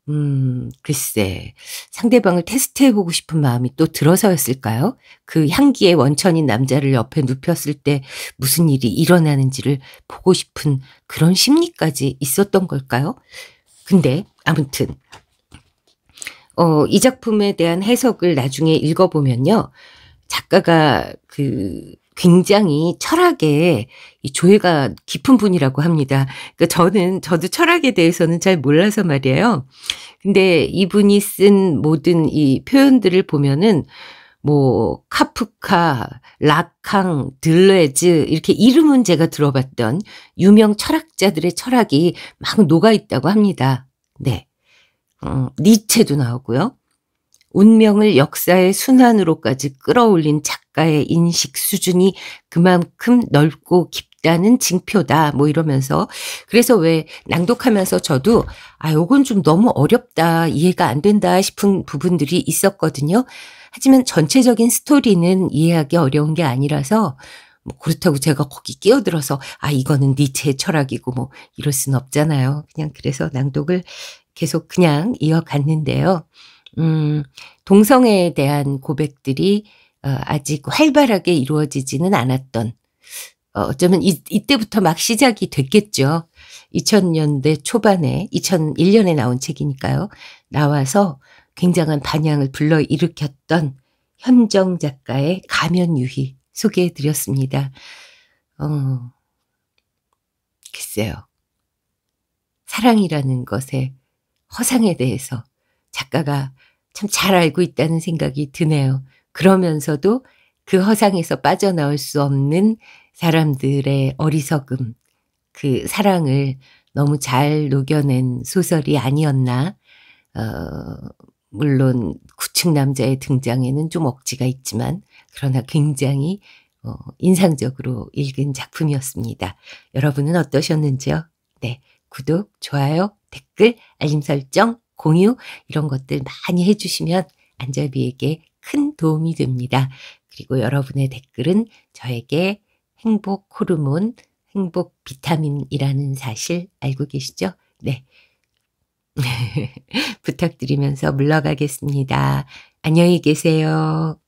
음, 글쎄. 상대방을 테스트해보고 싶은 마음이 또 들어서였을까요? 그 향기의 원천인 남자를 옆에 눕혔을 때 무슨 일이 일어나는지를 보고 싶은 그런 심리까지 있었던 걸까요? 근데, 아무튼, 어, 이 작품에 대한 해석을 나중에 읽어보면요. 작가가 그 굉장히 철학에 이 조예가 깊은 분이라고 합니다. 그러니까 저는 저도 철학에 대해서는 잘 몰라서 말이에요. 근데 이분이 쓴 모든 이 표현들을 보면은 뭐 카프카, 라캉, 들레즈 이렇게 이름은 제가 들어봤던 유명 철학자들의 철학이 막 녹아 있다고 합니다. 네. 어, 니체도 나오고요. 운명을 역사의 순환으로까지 끌어올린 작가의 인식 수준이 그만큼 넓고 깊다는 징표다. 뭐 이러면서. 그래서 왜 낭독하면서 저도 아, 요건 좀 너무 어렵다. 이해가 안 된다 싶은 부분들이 있었거든요. 하지만 전체적인 스토리는 이해하기 어려운 게 아니라서 뭐 그렇다고 제가 거기 끼어들어서 아 이거는 니체의 철학이고 뭐 이럴 순 없잖아요. 그냥 그래서 낭독을 계속 그냥 이어갔는데요. 음, 동성애에 대한 고백들이 어, 아직 활발하게 이루어지지는 않았던 어, 어쩌면 이, 이때부터 막 시작이 됐겠죠. 2000년대 초반에 2001년에 나온 책이니까요. 나와서 굉장한 반향을 불러일으켰던 현정 작가의 가면유희 소개해드렸습니다. 어, 글쎄요. 사랑이라는 것에 허상에 대해서 작가가 참 잘 알고 있다는 생각이 드네요. 그러면서도 그 허상에서 빠져나올 수 없는 사람들의 어리석음, 그 사랑을 너무 잘 녹여낸 소설이 아니었나. 어, 물론 구층 남자의 등장에는 좀 억지가 있지만 그러나 굉장히 어, 인상적으로 읽은 작품이었습니다. 여러분은 어떠셨는지요? 네, 구독, 좋아요 댓글, 알림 설정, 공유 이런 것들 많이 해주시면 안절비에게 큰 도움이 됩니다. 그리고 여러분의 댓글은 저에게 행복 호르몬, 행복 비타민이라는 사실 알고 계시죠? 네. (laughs) 부탁드리면서 물러가겠습니다. 안녕히 계세요.